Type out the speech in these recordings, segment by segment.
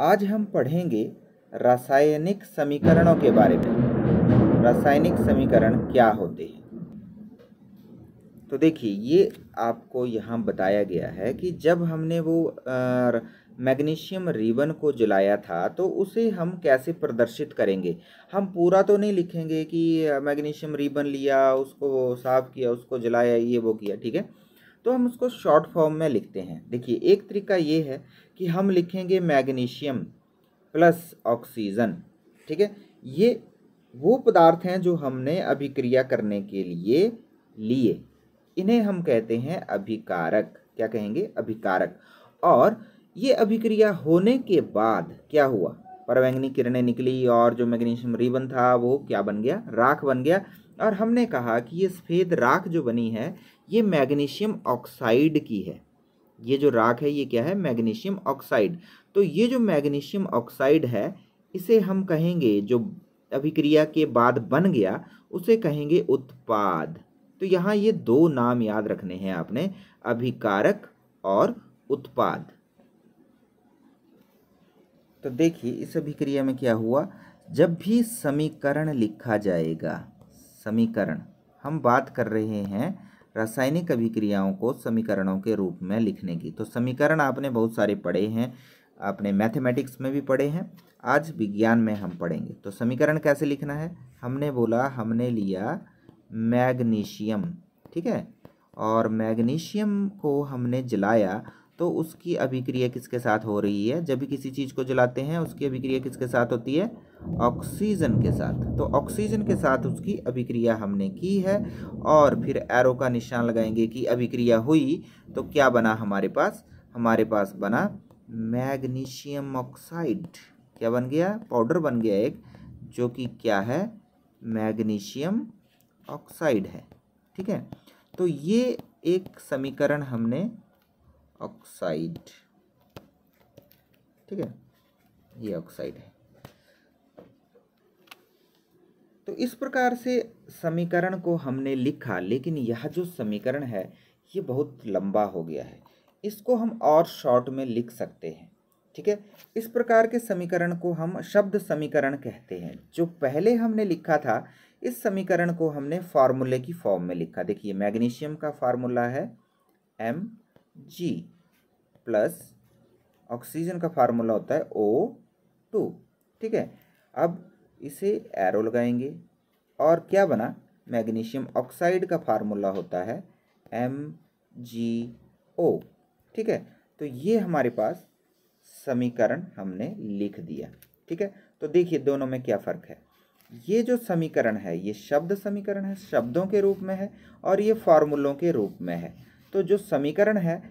आज हम पढ़ेंगे रासायनिक समीकरणों के बारे में रासायनिक समीकरण क्या होते हैं तो देखिए ये आपको यहाँ बताया गया है कि जब हमने वो मैग्नीशियम रिबन को जलाया था तो उसे हम कैसे प्रदर्शित करेंगे हम पूरा तो नहीं लिखेंगे कि मैग्नीशियम रिबन लिया उसको साफ़ किया उसको जलाया ये वो किया ठीक है तो हम उसको शॉर्ट फॉर्म में लिखते हैं देखिए एक तरीका ये है कि हम लिखेंगे मैग्नीशियम प्लस ऑक्सीजन ठीक है ये वो पदार्थ हैं जो हमने अभिक्रिया करने के लिए लिए इन्हें हम कहते हैं अभिकारक क्या कहेंगे अभिकारक और ये अभिक्रिया होने के बाद क्या हुआ परवैंगनी किरणें निकली और जो मैग्नीशियम रिबन था वो क्या बन गया राख बन गया और हमने कहा कि ये सफ़ेद राख जो बनी है ये मैग्नीशियम ऑक्साइड की है ये जो राख है ये क्या है मैग्नीशियम ऑक्साइड तो ये जो मैग्नीशियम ऑक्साइड है इसे हम कहेंगे जो अभिक्रिया के बाद बन गया उसे कहेंगे उत्पाद तो यहाँ ये दो नाम याद रखने हैं आपने अभिकारक और उत्पाद तो देखिए इस अभिक्रिया में क्या हुआ जब भी समीकरण लिखा जाएगा समीकरण हम बात कर रहे हैं रासायनिक अभिक्रियाओं को समीकरणों के रूप में लिखने की तो समीकरण आपने बहुत सारे पढ़े हैं आपने मैथमेटिक्स में भी पढ़े हैं आज विज्ञान में हम पढ़ेंगे तो समीकरण कैसे लिखना है हमने बोला हमने लिया मैग्नीशियम ठीक है और मैग्नीशियम को हमने जलाया तो उसकी अभिक्रिया किसके साथ हो रही है जब भी किसी चीज़ को जलाते हैं उसकी अभिक्रिया किसके साथ होती है ऑक्सीजन के साथ तो ऑक्सीजन के साथ उसकी अभिक्रिया हमने की है और फिर एरो का निशान लगाएंगे कि अभिक्रिया हुई तो क्या बना हमारे पास हमारे पास बना मैग्नीशियम ऑक्साइड क्या बन गया पाउडर बन गया एक जो कि क्या है मैग्नीशियम ऑक्साइड है ठीक है तो ये एक समीकरण हमने ऑक्साइड ठीक है ये ऑक्साइड है तो इस प्रकार से समीकरण को हमने लिखा लेकिन यह जो समीकरण है ये बहुत लंबा हो गया है इसको हम और शॉर्ट में लिख सकते हैं ठीक है इस प्रकार के समीकरण को हम शब्द समीकरण कहते हैं जो पहले हमने लिखा था इस समीकरण को हमने फार्मूले की फॉर्म में लिखा देखिए मैग्नीशियम का फार्मूला है एम जी प्लस ऑक्सीजन का फार्मूला होता है ओ टू ठीक है अब इसे एरो लगाएंगे और क्या बना मैग्नीशियम ऑक्साइड का फार्मूला होता है एम जी ओ ठीक है तो ये हमारे पास समीकरण हमने लिख दिया ठीक है तो देखिए दोनों में क्या फ़र्क है ये जो समीकरण है ये शब्द समीकरण है शब्दों के रूप में है और ये फार्मूलों के रूप में है तो जो समीकरण है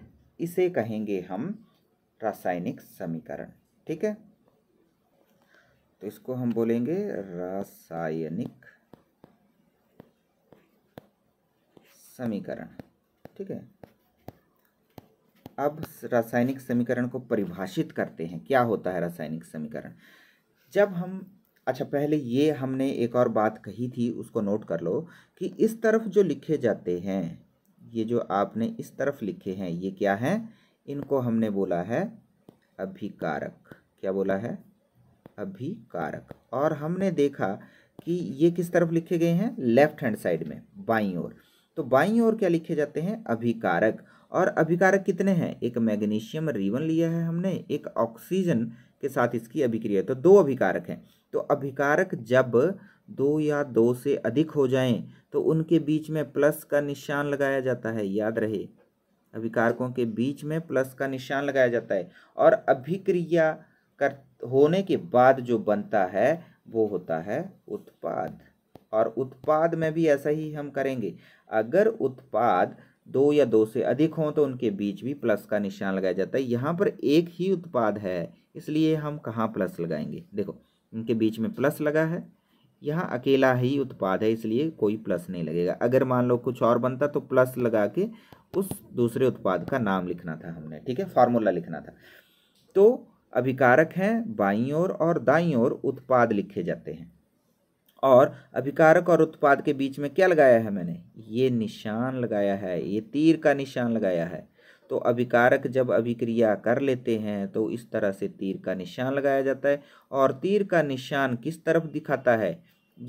इसे कहेंगे हम रासायनिक समीकरण ठीक है तो इसको हम बोलेंगे रासायनिक समीकरण ठीक है अब रासायनिक समीकरण को परिभाषित करते हैं क्या होता है रासायनिक समीकरण जब हम अच्छा पहले ये हमने एक और बात कही थी उसको नोट कर लो कि इस तरफ जो लिखे जाते हैं ये जो आपने इस तरफ लिखे हैं ये क्या हैं इनको हमने बोला है अभिकारक क्या बोला है अभिकारक और हमने देखा कि ये किस तरफ लिखे गए हैं लेफ्ट हैंड साइड में बाई ओर तो बाई ओर क्या लिखे जाते हैं अभिकारक और अभिकारक कितने हैं एक मैग्नीशियम रिबन लिया है हमने एक ऑक्सीजन के साथ इसकी अभिक्रिया तो दो अभिकारक हैं तो अभिकारक जब दो या दो से अधिक हो जाएं तो उनके बीच में प्लस का निशान लगाया जाता है याद रहे अभिकारकों के बीच में प्लस का निशान लगाया जाता है और अभिक्रिया कर होने के बाद जो बनता है वो होता है उत्पाद और उत्पाद में भी ऐसा ही हम करेंगे अगर उत्पाद दो या दो से अधिक हों तो उनके बीच भी प्लस का निशान लगाया जाता है यहाँ पर एक ही उत्पाद है इसलिए हम कहाँ प्लस लगाएंगे देखो इनके बीच में प्लस लगा है यहाँ अकेला ही उत्पाद है इसलिए कोई प्लस नहीं लगेगा अगर मान लो कुछ और बनता तो प्लस लगा के उस दूसरे उत्पाद का नाम लिखना था हमने ठीक है फार्मूला लिखना था तो अभिकारक हैं बाई ओर और दाई ओर उत्पाद लिखे जाते हैं और अभिकारक और उत्पाद के बीच में क्या लगाया है मैंने ये निशान लगाया है ये तीर का निशान लगाया है तो अभिकारक जब अभिक्रिया कर लेते हैं तो इस तरह से तीर का निशान लगाया जाता है और तीर का निशान किस तरफ दिखाता है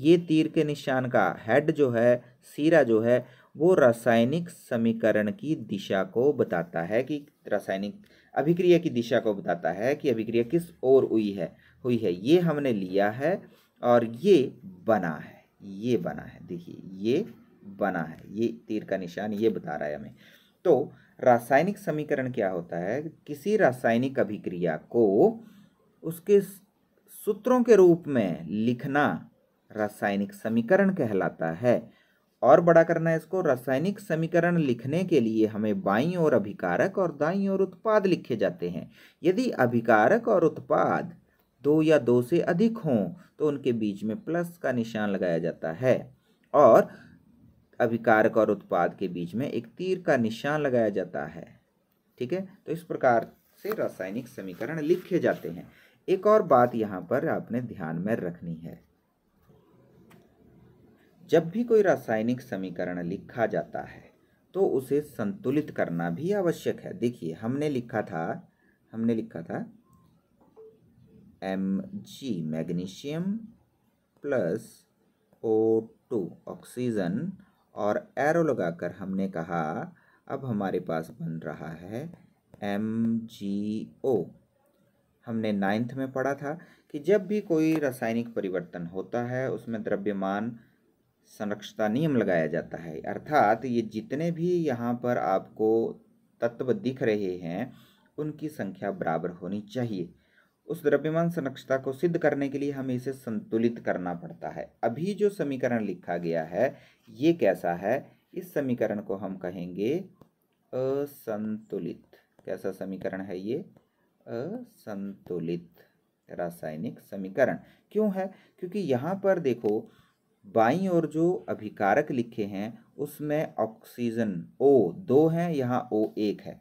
ये तीर के निशान का हेड जो है सिरा जो है वो रासायनिक समीकरण की दिशा को बताता है कि रासायनिक अभिक्रिया की दिशा को बताता है कि अभिक्रिया किस ओर हुई है हुई है ये हमने लिया है और ये बना है ये बना है देखिए ये बना है ये तीर का निशान ये बता रहा है हमें तो रासायनिक समीकरण क्या होता है किसी रासायनिक अभिक्रिया को उसके सूत्रों के रूप में लिखना रासायनिक समीकरण कहलाता है और बड़ा करना है इसको रासायनिक समीकरण लिखने के लिए हमें बाईं ओर अभिकारक और दाईं ओर उत्पाद लिखे जाते हैं यदि अभिकारक और उत्पाद दो या दो से अधिक हों तो उनके बीच में प्लस का निशान लगाया जाता है और अभिकारक और उत्पाद के बीच में एक तीर का निशान लगाया जाता है ठीक है तो इस प्रकार से रासायनिक समीकरण लिखे जाते हैं एक और बात यहाँ पर आपने ध्यान में रखनी है जब भी कोई रासायनिक समीकरण लिखा जाता है तो उसे संतुलित करना भी आवश्यक है देखिए हमने लिखा था हमने लिखा था M G magnesium plus O two oxygen और एरो लगाकर हमने कहा अब हमारे पास बन रहा है एम जी ओ हमने नाइन्थ में पढ़ा था कि जब भी कोई रासायनिक परिवर्तन होता है उसमें द्रव्यमान संरक्षता नियम लगाया जाता है अर्थात ये जितने भी यहाँ पर आपको तत्व दिख रहे हैं उनकी संख्या बराबर होनी चाहिए उस द्रव्यमान संरक्षता को सिद्ध करने के लिए हमें इसे संतुलित करना पड़ता है अभी जो समीकरण लिखा गया है ये कैसा है इस समीकरण को हम कहेंगे असंतुलित कैसा समीकरण है ये असंतुलित रासायनिक समीकरण क्यों है क्योंकि यहाँ पर देखो बाई और जो अभिकारक लिखे हैं उसमें ऑक्सीजन ओ दो हैं यहाँ ओ एक है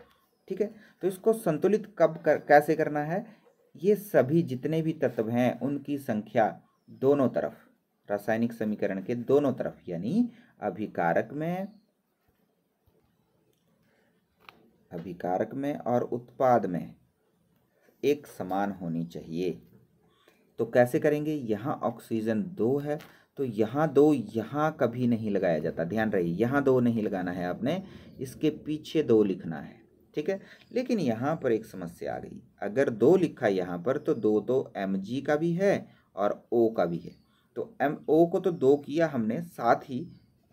ठीक है तो इसको संतुलित कब कर कैसे करना है ये सभी जितने भी तत्व हैं उनकी संख्या दोनों तरफ रासायनिक समीकरण के दोनों तरफ यानी अभिकारक में अभिकारक में और उत्पाद में एक समान होनी चाहिए तो कैसे करेंगे यहाँ ऑक्सीजन दो है तो यहाँ दो यहाँ कभी नहीं लगाया जाता ध्यान रहे यहाँ दो नहीं लगाना है आपने इसके पीछे दो लिखना है ठीक है लेकिन यहाँ पर एक समस्या आ गई अगर दो लिखा यहाँ पर तो दो तो एम जी का भी है और ओ का भी है तो एम ओ को तो दो किया हमने साथ ही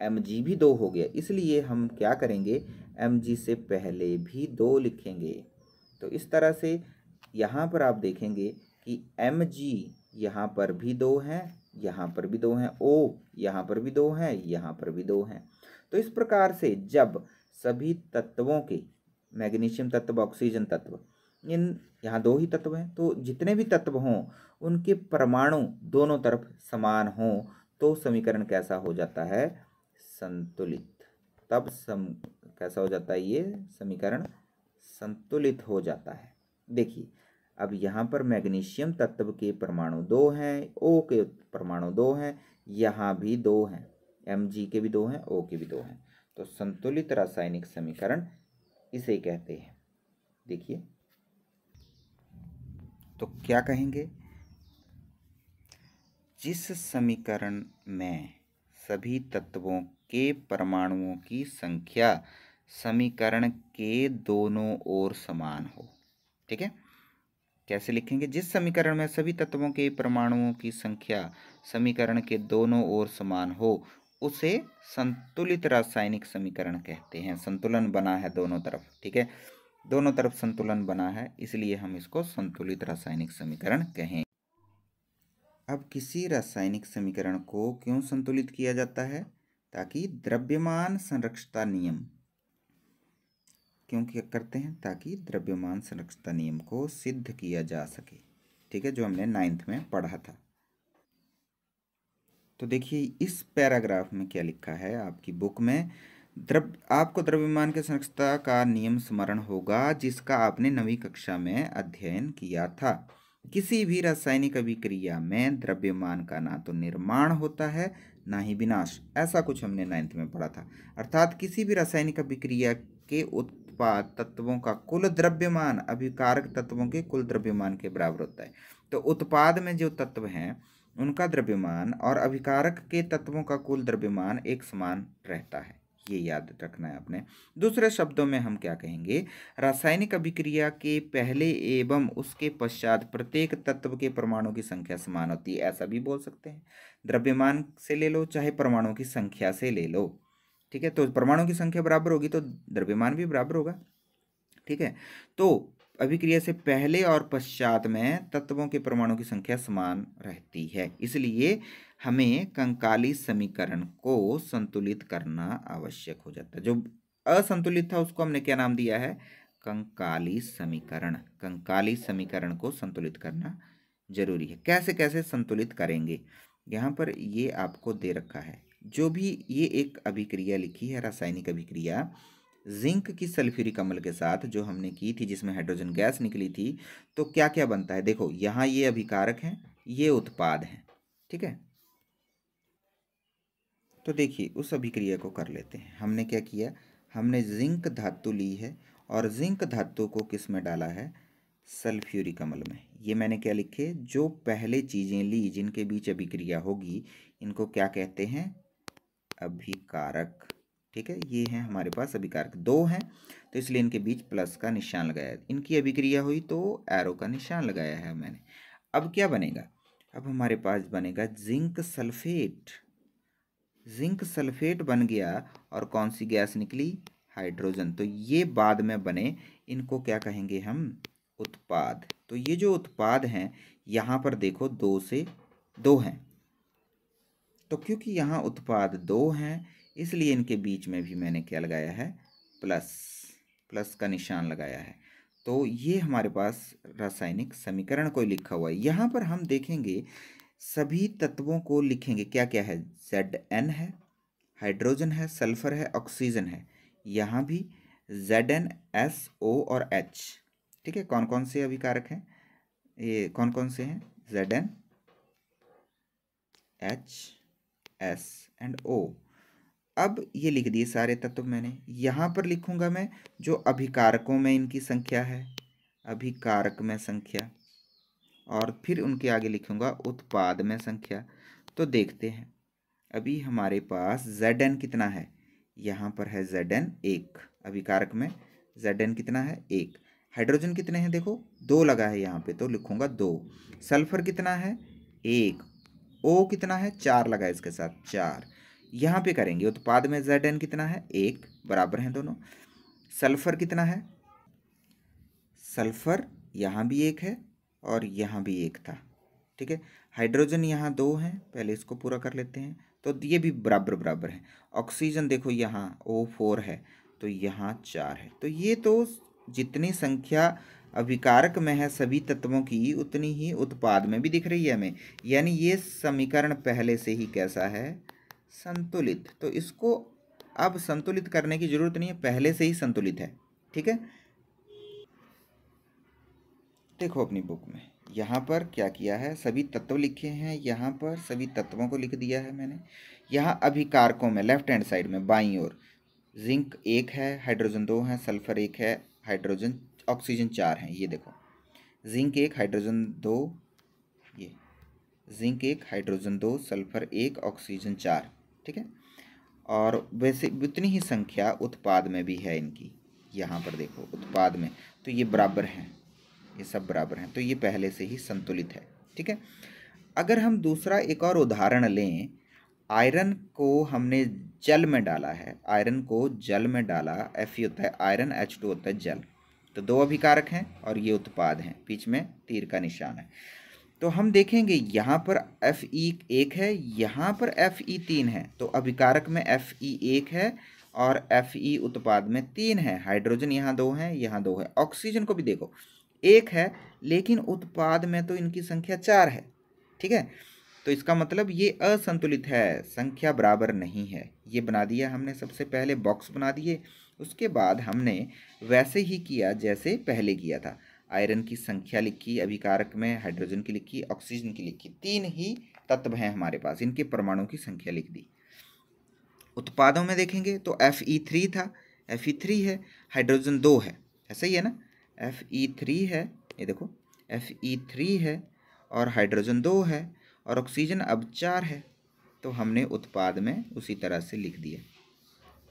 एम जी भी दो हो गया इसलिए हम क्या करेंगे एम जी से पहले भी दो लिखेंगे तो इस तरह से यहाँ पर आप देखेंगे कि एम जी यहाँ पर भी दो हैं यहाँ पर भी दो हैं ओ यहाँ पर भी दो हैं यहाँ पर भी दो हैं तो इस प्रकार से जब सभी तत्वों के मैग्नीशियम तत्व ऑक्सीजन तत्व इन यहाँ दो ही तत्व हैं तो जितने भी तत्व हों उनके परमाणु दोनों तरफ समान हों तो समीकरण कैसा हो जाता है संतुलित तब सम कैसा हो जाता है ये समीकरण संतुलित हो जाता है देखिए अब यहाँ पर मैग्नीशियम तत्व के परमाणु दो हैं ओ के परमाणु दो हैं यहाँ भी दो हैं एम जी के भी दो हैं ओ के भी दो हैं तो संतुलित रासायनिक समीकरण इसे कहते हैं देखिए तो क्या कहेंगे जिस समीकरण में सभी तत्वों के परमाणुओं की संख्या समीकरण के दोनों ओर समान हो ठीक है कैसे लिखेंगे जिस समीकरण में सभी तत्वों के परमाणुओं की संख्या समीकरण के दोनों ओर समान हो उसे संतुलित रासायनिक समीकरण कहते हैं संतुलन बना है दोनों तरफ ठीक है दोनों तरफ संतुलन बना है इसलिए हम इसको संतुलित रासायनिक समीकरण कहें अब किसी रासायनिक समीकरण को क्यों संतुलित किया जाता है ताकि द्रव्यमान संरक्षता नियम क्यों क्या करते हैं ताकि द्रव्यमान संरक्षता नियम को सिद्ध किया जा सके ठीक है जो हमने नाइन्थ में पढ़ा था तो देखिए इस पैराग्राफ में क्या लिखा है आपकी बुक में द्रव आपको द्रव्यमान के संरक्षता का नियम स्मरण होगा जिसका आपने नवी कक्षा में अध्ययन किया था किसी भी रासायनिक अभिक्रिया में द्रव्यमान का ना तो निर्माण होता है ना ही विनाश ऐसा कुछ हमने नाइन्थ में पढ़ा था अर्थात किसी भी रासायनिक अभिक्रिया के उत उत्पाद तत्वों का कुल द्रव्यमान अभिकारक तत्वों के कुल द्रव्यमान के बराबर होता है तो उत्पाद में जो तत्व हैं उनका द्रव्यमान और अभिकारक के तत्वों का कुल द्रव्यमान एक समान रहता है ये याद रखना है आपने दूसरे शब्दों में हम क्या कहेंगे रासायनिक अभिक्रिया के पहले एवं उसके पश्चात प्रत्येक तत्व के परमाणु की संख्या समान होती है ऐसा भी बोल सकते हैं द्रव्यमान से ले लो चाहे परमाणु की संख्या से ले लो ठीक है तो परमाणु की संख्या बराबर होगी तो द्रव्यमान भी बराबर होगा ठीक है तो अभिक्रिया से पहले और पश्चात में तत्वों के परमाणु की संख्या समान रहती है इसलिए हमें कंकाली समीकरण को संतुलित करना आवश्यक हो जाता है जो असंतुलित था उसको हमने क्या नाम दिया है कंकाली समीकरण कंकाली समीकरण को संतुलित करना जरूरी है कैसे कैसे संतुलित करेंगे यहाँ पर ये आपको दे रखा है जो भी ये एक अभिक्रिया लिखी है रासायनिक अभिक्रिया जिंक की सल्फ्यूरिक अम्ल के साथ जो हमने की थी जिसमें हाइड्रोजन गैस निकली थी तो क्या क्या बनता है देखो यहाँ ये अभिकारक हैं ये उत्पाद हैं ठीक है तो देखिए उस अभिक्रिया को कर लेते हैं हमने क्या किया हमने जिंक धातु ली है और जिंक धातु को किस में डाला है सल्फ्यूरिक अम्ल में ये मैंने क्या लिखे जो पहले चीज़ें ली जिनके बीच अभिक्रिया होगी इनको क्या कहते हैं अभिकारक ठीक है ये हैं हमारे पास अभिकारक दो हैं तो इसलिए इनके बीच प्लस का निशान लगाया इनकी अभिक्रिया हुई तो एरो का निशान लगाया है मैंने अब क्या बनेगा अब हमारे पास बनेगा जिंक सल्फेट जिंक सल्फेट बन गया और कौन सी गैस निकली हाइड्रोजन तो ये बाद में बने इनको क्या कहेंगे हम उत्पाद तो ये जो उत्पाद हैं यहाँ पर देखो दो से दो हैं तो क्योंकि यहाँ उत्पाद दो हैं इसलिए इनके बीच में भी मैंने क्या लगाया है प्लस प्लस का निशान लगाया है तो ये हमारे पास रासायनिक समीकरण को लिखा हुआ है यहाँ पर हम देखेंगे सभी तत्वों को लिखेंगे क्या क्या है जेड एन है हाइड्रोजन है सल्फर है ऑक्सीजन है यहाँ भी जेड एन एस ओ और एच ठीक है कौन कौन से अभिकारक हैं ये कौन कौन से हैं Z N H S and O अब ये लिख दिए सारे तत्व मैंने यहाँ पर लिखूँगा मैं जो अभिकारकों में इनकी संख्या है अभिकारक में संख्या और फिर उनके आगे लिखूँगा उत्पाद में संख्या तो देखते हैं अभी हमारे पास जेड एन कितना है यहाँ पर है जेड एन एक अभिकारक में जेड एन कितना है एक हाइड्रोजन कितने हैं देखो दो लगा है यहाँ पे तो लिखूँगा दो सल्फर कितना है एक ओ कितना है चार लगा इसके साथ चार यहाँ पे करेंगे उत्पाद में जेड एन कितना है एक बराबर हैं दोनों सल्फर कितना है सल्फर यहाँ भी एक है और यहाँ भी एक था ठीक है हाइड्रोजन यहाँ दो हैं पहले इसको पूरा कर लेते हैं तो ये भी बराबर बराबर है ऑक्सीजन देखो यहाँ ओ फोर है तो यहाँ चार है तो ये तो जितनी संख्या अभिकारक में है सभी तत्वों की उतनी ही उत्पाद में भी दिख रही है हमें यानी ये समीकरण पहले से ही कैसा है संतुलित तो इसको अब संतुलित करने की जरूरत नहीं है पहले से ही संतुलित है ठीक है देखो अपनी बुक में यहाँ पर क्या किया है सभी तत्व लिखे हैं यहाँ पर सभी तत्वों को लिख दिया है मैंने यहाँ अभिकारकों में लेफ्ट हैंड साइड में बाई ओर जिंक एक है हाइड्रोजन दो है सल्फर एक है हाइड्रोजन ऑक्सीजन चार हैं ये देखो जिंक एक हाइड्रोजन दो ये जिंक एक हाइड्रोजन दो सल्फर एक ऑक्सीजन चार ठीक है और वैसे उतनी ही संख्या उत्पाद में भी है इनकी यहाँ पर देखो उत्पाद में तो ये बराबर हैं ये सब बराबर हैं तो ये पहले से ही संतुलित है ठीक है अगर हम दूसरा एक और उदाहरण लें आयरन को हमने जल में डाला है आयरन को जल में डाला एफ होता है आयरन एच टू होता है जल तो दो अभिकारक हैं और ये उत्पाद हैं बीच में तीर का निशान है तो हम देखेंगे यहाँ पर एफ ई एक है यहाँ पर एफ ई तीन है तो अभिकारक में एफ ई एक है और एफ ई उत्पाद में तीन है हाइड्रोजन यहाँ दो हैं यहाँ दो है ऑक्सीजन को भी देखो एक है लेकिन उत्पाद में तो इनकी संख्या चार है ठीक है तो इसका मतलब ये असंतुलित है संख्या बराबर नहीं है ये बना दिया हमने सबसे पहले बॉक्स बना दिए उसके बाद हमने वैसे ही किया जैसे पहले किया था आयरन की संख्या लिखी अभिकारक में हाइड्रोजन की लिखी ऑक्सीजन की लिखी तीन ही तत्व हैं हमारे पास इनके परमाणु की संख्या लिख दी उत्पादों में देखेंगे तो एफ ई थ्री था एफ ई थ्री है हाइड्रोजन दो है ऐसा ही है ना एफ ई थ्री है ये देखो एफ ई थ्री है और हाइड्रोजन दो है और ऑक्सीजन अब चार है तो हमने उत्पाद में उसी तरह से लिख दिया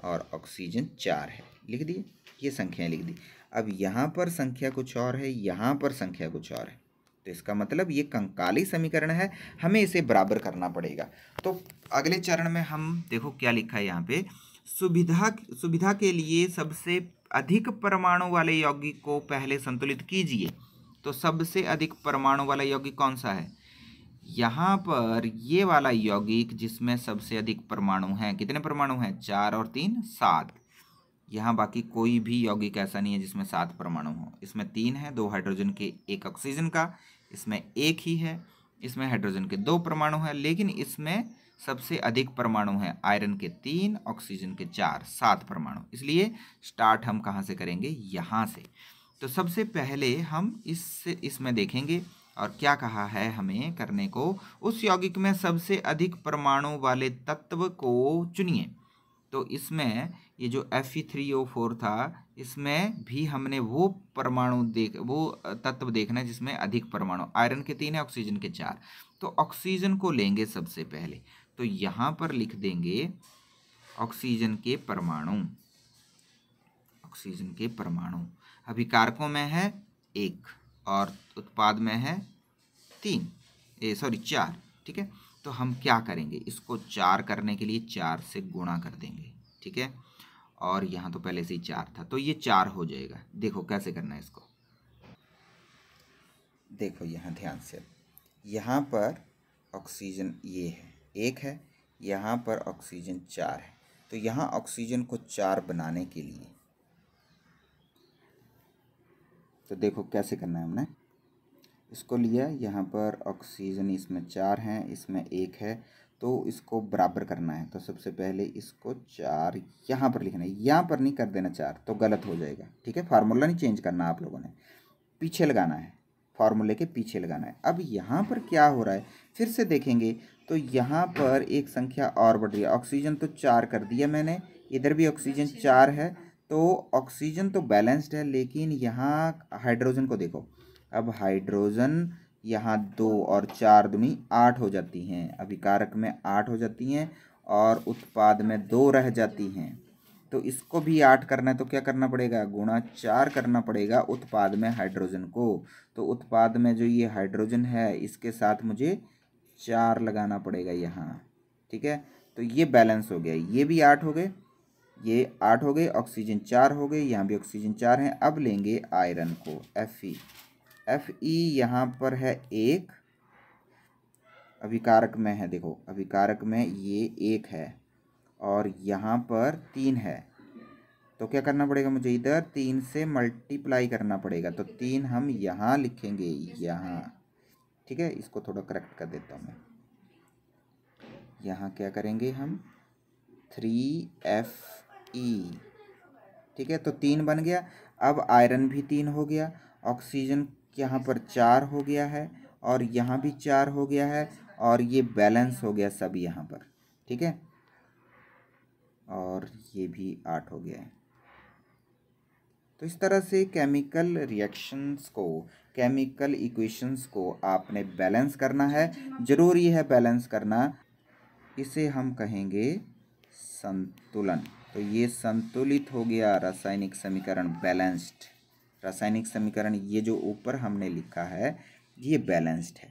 और ऑक्सीजन चार है लिख दिए ये संख्याएं लिख दी अब यहाँ पर संख्या कुछ और है यहाँ पर संख्या कुछ और है तो इसका मतलब ये कंकाली समीकरण है हमें इसे बराबर करना पड़ेगा तो अगले चरण में हम देखो क्या लिखा है यहाँ पे सुविधा सुविधा के लिए सबसे अधिक परमाणु वाले यौगिक को पहले संतुलित कीजिए तो सबसे अधिक परमाणु वाला यौगिक कौन सा है यहाँ पर ये वाला यौगिक जिसमें सबसे अधिक परमाणु हैं कितने परमाणु हैं चार और तीन सात यहाँ बाकी कोई भी यौगिक ऐसा नहीं है जिसमें सात परमाणु हो इसमें तीन है दो हाइड्रोजन के एक ऑक्सीजन का इसमें एक ही है इसमें हाइड्रोजन के दो परमाणु हैं लेकिन इसमें सबसे अधिक परमाणु हैं आयरन के तीन ऑक्सीजन के चार सात परमाणु इसलिए स्टार्ट हम कहाँ से करेंगे यहाँ से तो सबसे पहले हम इससे इसमें देखेंगे और क्या कहा है हमें करने को उस यौगिक में सबसे अधिक परमाणु वाले तत्व को चुनिए तो इसमें ये जो एफ थ्री ओ फोर था इसमें भी हमने वो परमाणु देख वो तत्व देखना है जिसमें अधिक परमाणु आयरन के तीन है ऑक्सीजन के चार तो ऑक्सीजन को लेंगे सबसे पहले तो यहाँ पर लिख देंगे ऑक्सीजन के परमाणु ऑक्सीजन के परमाणु अभी कारकों में है एक और उत्पाद में है तीन ए सॉरी चार ठीक है तो हम क्या करेंगे इसको चार करने के लिए चार से गुणा कर देंगे ठीक है और यहाँ तो पहले से ही चार था तो ये चार हो जाएगा देखो कैसे करना है इसको देखो यहाँ ध्यान से यहाँ पर ऑक्सीजन ये है एक है यहाँ पर ऑक्सीजन चार है तो यहाँ ऑक्सीजन को चार बनाने के लिए तो देखो कैसे करना है हमने इसको लिया यहाँ पर ऑक्सीजन इसमें चार हैं इसमें एक है तो इसको बराबर करना है तो सबसे पहले इसको चार यहाँ पर लिखना है यहाँ पर नहीं कर देना चार तो गलत हो जाएगा ठीक है फार्मूला नहीं चेंज करना आप लोगों ने पीछे लगाना है फार्मूले के पीछे लगाना है अब यहाँ पर क्या हो रहा है फिर से देखेंगे तो यहाँ पर एक संख्या और बढ़ रही है ऑक्सीजन तो चार कर दिया मैंने इधर भी ऑक्सीजन चार है तो ऑक्सीजन तो बैलेंस्ड है लेकिन यहाँ हाइड्रोजन को देखो अब हाइड्रोजन यहाँ दो और चार दुनी आठ हो जाती हैं अभिकारक में आठ हो जाती हैं और उत्पाद में दो रह जाती हैं तो इसको भी आठ करना है तो क्या करना पड़ेगा गुणा चार करना पड़ेगा उत्पाद में हाइड्रोजन को तो उत्पाद में जो ये हाइड्रोजन है इसके साथ मुझे चार लगाना पड़ेगा यहाँ ठीक है तो ये बैलेंस हो गया ये भी आठ हो गए ये आठ हो गए ऑक्सीजन चार हो गए यहाँ भी ऑक्सीजन चार हैं अब लेंगे आयरन को एफ ई एफ ई यहाँ पर है एक अभिकारक में है देखो अभिकारक में ये एक है और यहाँ पर तीन है तो क्या करना पड़ेगा मुझे इधर तीन से मल्टीप्लाई करना पड़ेगा तो तीन हम यहाँ लिखेंगे यहाँ ठीक है इसको थोड़ा करेक्ट कर देता हूँ मैं यहाँ क्या करेंगे हम थ्री एफ ई e। ठीक है तो तीन बन गया अब आयरन भी तीन हो गया ऑक्सीजन यहाँ पर चार हो गया है और यहाँ भी चार हो गया है और ये बैलेंस हो गया सब यहाँ पर ठीक है और ये भी आठ हो गया है तो इस तरह से केमिकल रिएक्शंस को केमिकल इक्वेशंस को आपने बैलेंस करना है ज़रूरी है बैलेंस करना इसे हम कहेंगे संतुलन तो ये संतुलित हो गया रासायनिक समीकरण बैलेंस्ड रासायनिक समीकरण ये जो ऊपर हमने लिखा है ये बैलेंस्ड है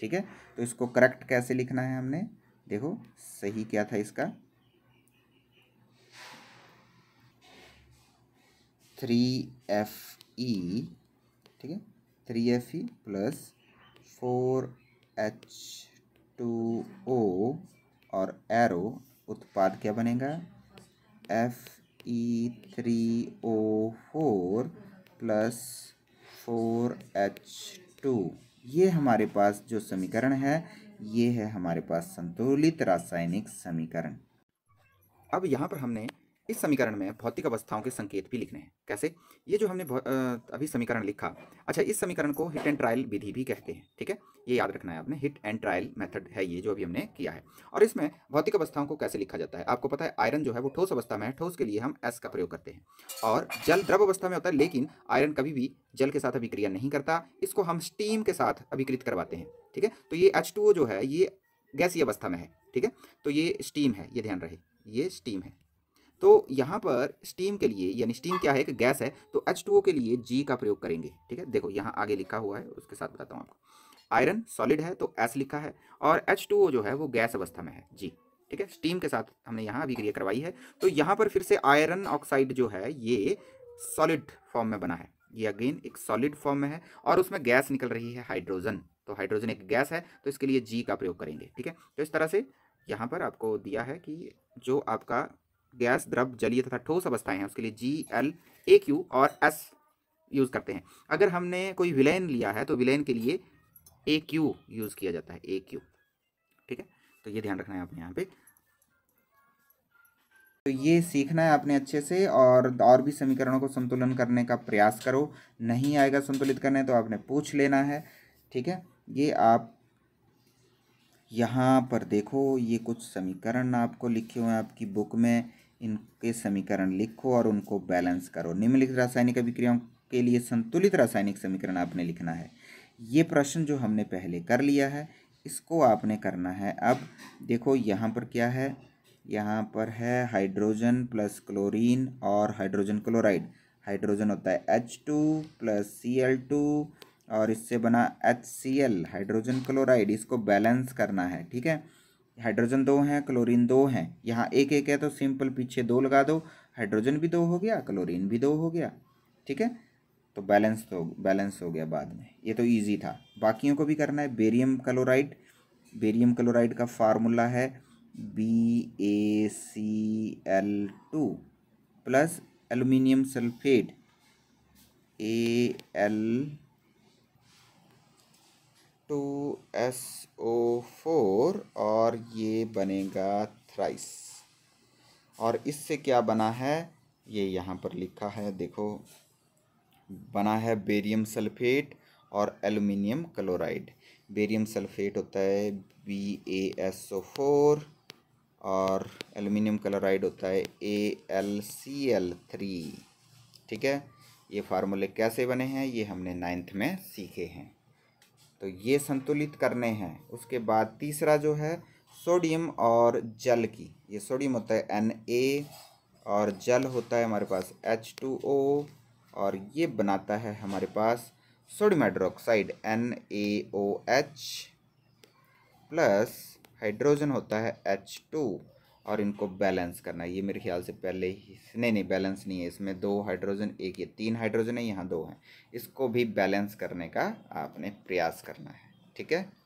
ठीक है तो इसको करेक्ट कैसे लिखना है हमने देखो सही क्या था इसका थ्री एफ ई ठीक है three F E plus four H two O और एरो उत्पाद क्या बनेगा F E three O four plus four H two ये हमारे पास जो समीकरण है ये है हमारे पास संतुलित रासायनिक समीकरण अब यहाँ पर हमने इस समीकरण में भौतिक अवस्थाओं के संकेत भी लिखने हैं कैसे ये जो हमने अभी समीकरण लिखा अच्छा इस समीकरण को हिट एंड ट्रायल विधि भी कहते हैं ठीक है ये याद रखना है आपने हिट एंड ट्रायल मेथड है ये जो अभी हमने किया है और इसमें भौतिक अवस्थाओं को कैसे लिखा जाता है आपको पता है आयरन जो है वो ठोस अवस्था में है ठोस के लिए हम एस का प्रयोग करते हैं और जल द्रव अवस्था में होता है लेकिन आयरन कभी भी जल के साथ अभिक्रिया नहीं करता इसको हम स्टीम के साथ अभिकृत करवाते हैं ठीक है तो ये एच जो है ये गैसी अवस्था में है ठीक है तो ये स्टीम है ये ध्यान रहे ये स्टीम है तो यहाँ पर स्टीम के लिए यानी स्टीम क्या है कि गैस है तो एच के लिए जी का प्रयोग करेंगे ठीक है देखो यहाँ आगे लिखा हुआ है उसके साथ बताता हूँ आपको आयरन सॉलिड है तो एस लिखा है और एच जो है वो गैस अवस्था में है जी ठीक है स्टीम के साथ हमने यहाँ अभी क्रिया करवाई है तो यहाँ पर फिर से आयरन ऑक्साइड जो है ये सॉलिड फॉर्म में बना है ये अगेन एक सॉलिड फॉर्म में है और उसमें गैस निकल रही है हाइड्रोजन तो हाइड्रोजन एक गैस है तो इसके लिए जी का प्रयोग करेंगे ठीक है तो इस तरह से यहाँ पर आपको दिया है कि जो आपका गैस द्रव जलीय तथा ठोस अवस्थाएं हैं उसके लिए जी एल ए क्यू और एस यूज़ करते हैं अगर हमने कोई विलयन लिया है तो विलयन के लिए ए क्यू यूज़ किया जाता है ए क्यू ठीक है तो ये ध्यान रखना है आपने यहाँ पे तो ये सीखना है आपने अच्छे से और और भी समीकरणों को संतुलन करने का प्रयास करो नहीं आएगा संतुलित करने तो आपने पूछ लेना है ठीक है ये आप यहाँ पर देखो ये कुछ समीकरण आपको लिखे हुए हैं आपकी बुक में इनके समीकरण लिखो और उनको बैलेंस करो निम्नलिखित रासायनिक अभिक्रियाओं के लिए संतुलित रासायनिक समीकरण आपने लिखना है ये प्रश्न जो हमने पहले कर लिया है इसको आपने करना है अब देखो यहाँ पर क्या है यहाँ पर है हाइड्रोजन प्लस क्लोरीन और हाइड्रोजन क्लोराइड हाइड्रोजन होता है H two plus C L two और इससे बना H C L hydrogen chloride इसको बैलेंस करना है ठीक है हाइड्रोजन दो हैं क्लोरीन दो हैं यहाँ एक एक है तो सिंपल पीछे दो लगा दो हाइड्रोजन भी दो हो गया क्लोरीन भी दो हो गया ठीक है तो बैलेंस हो बैलेंस हो गया बाद में ये तो ईजी था बाकियों को भी करना है बेरियम क्लोराइड बेरियम क्लोराइड का फार्मूला है B A C L two plus aluminium sulphate A L two S O four और ये बनेगा थ्राइस और इससे क्या बना है ये यहाँ पर लिखा है देखो बना है बेरियम सल्फेट और एल्युमिनियम क्लोराइड बेरियम सल्फेट होता है B A S O four और एल्युमिनियम क्लोराइड होता है A L C L three ठीक है ये फार्मूले कैसे बने हैं ये हमने नाइन्थ में सीखे हैं तो ये संतुलित करने हैं उसके बाद तीसरा जो है सोडियम और जल की ये सोडियम होता है एन ए और जल होता है हमारे पास एच टू ओ और ये बनाता है हमारे पास sodium hydroxide N A O H plus hydrogen होता है एच टू और इनको बैलेंस करना ये मेरे ख्याल से पहले ही नहीं नहीं बैलेंस नहीं है इसमें दो हाइड्रोजन एक ये तीन हाइड्रोजन है यहाँ दो हैं इसको भी बैलेंस करने का आपने प्रयास करना है ठीक है